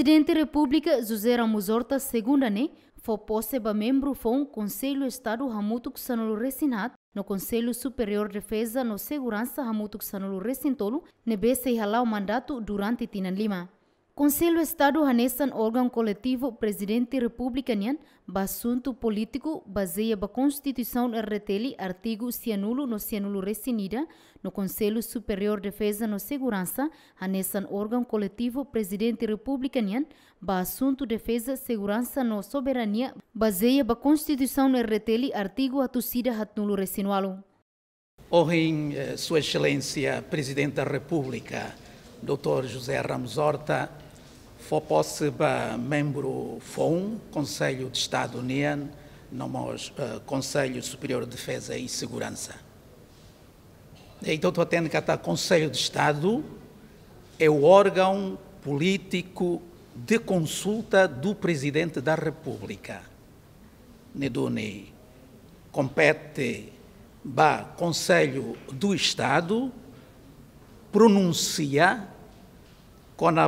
Presidente da República José Ramos Horta segunda-ne né, foi posseba membro do Conselho Estado Ramuto Sanolo Resinat no Conselho Superior de Defesa no Segurança Ramuto Sanolo Recintolo nebe se halá o mandato durante Tinan Lima. Conselho Estado Hanessan órgão coletivo presidente republicanian assunto político baseia ba Constituição reteli artigo cianulo no cianulo recinida no Conselho Superior Defesa no Segurança Hanessan órgão coletivo presidente republicanian assunto defesa segurança no soberania baseia ba Constituição reteli artigo atucida hatnulo recinualo. Orrin, eh, Sua Excelência Presidente da República, Dr. José Ramos Horta, foi posse membro FON, Conselho de Estado NEAN, nomos eh, Conselho Superior de Defesa e Segurança. Então, estou atendo que o Conselho de Estado é o órgão político de consulta do Presidente da República. Nedone compete ba Conselho do Estado pronuncia quando a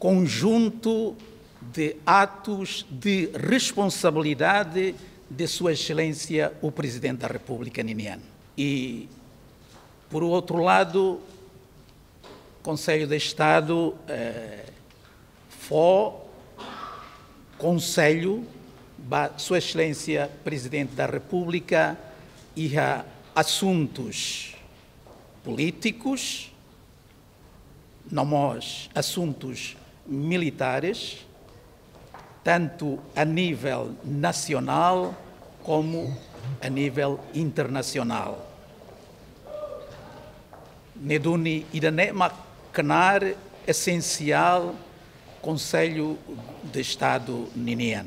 conjunto de atos de responsabilidade de Sua Excelência o Presidente da República Niniano. E, por outro lado, o Conselho de Estado eh, foi Conselho da Sua Excelência Presidente da República e a assuntos políticos, não mais assuntos militares, tanto a nível nacional como a nível internacional. Neduni Iranema Canar, essencial Conselho de Estado Ninian.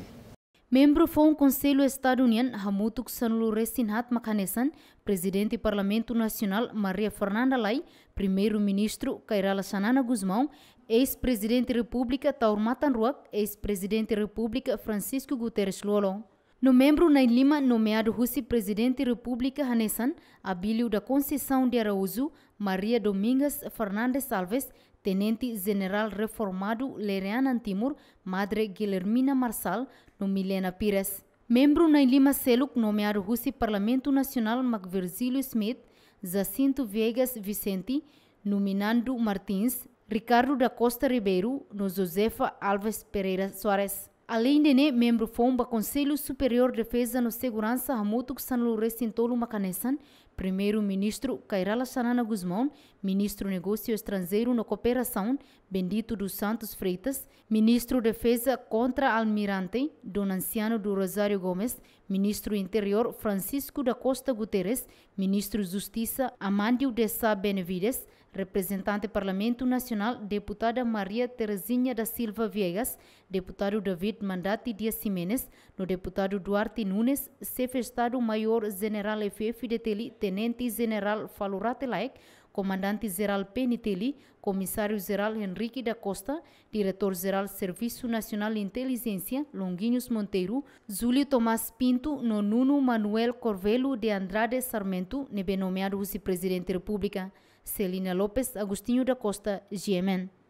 Membro foi um Conselho União, Ramutuk Sanulu Resinhat Makanesan, Presidente do Parlamento Nacional, Maria Fernanda Lai, Primeiro-Ministro, Kairala Sanana Guzmão, Ex-Presidente da República, Taur Ruak, Ex-Presidente da República, Francisco Guterres Lolo. No membro na Lima, nomeado Russi presidente da República Hanessan, Abílio da Conceição de Araújo, Maria Domingas Fernandes Alves, Tenente General Reformado Lereana Timur, Madre Guilhermina Marçal, no Milena Pires. Membro na Lima Seluk, nomeado Russi Parlamento Nacional Macverzílio Smith, Jacinto Viegas Vicente, Nominando Martins, Ricardo da Costa Ribeiro, no Josefa Alves Pereira Soares. Além de ne né, membro fomba Conselho Superior de Defesa no Segurança Hamutuk Sanlu Recintolo Macanessan, Primeiro-ministro Cairala Sanana Guzmão, ministro Negócio Estrangeiro na Cooperação, Bendito dos Santos Freitas, ministro Defesa contra Almirante, Donanciano do Rosário Gomes, ministro Interior Francisco da Costa Guterres, ministro Justiça Amandio de Sá Benevides, representante Parlamento Nacional, deputada Maria Terezinha da Silva Viegas, deputado David Mandati Dias Ximenes, no deputado Duarte Nunes, chefe Estado-Maior General FF de Teli Tenente General Laek, Comandante-Geral Penitelli, Comissário-Geral Henrique da Costa, Diretor-Geral Serviço Nacional de Inteligência, Longuinhos Monteiro, Júlio Tomás Pinto, Nonuno Manuel Corvelo de Andrade Sarmento, nebe nomeado vice-presidente da República, Celina Lopes Agostinho da Costa, GMN.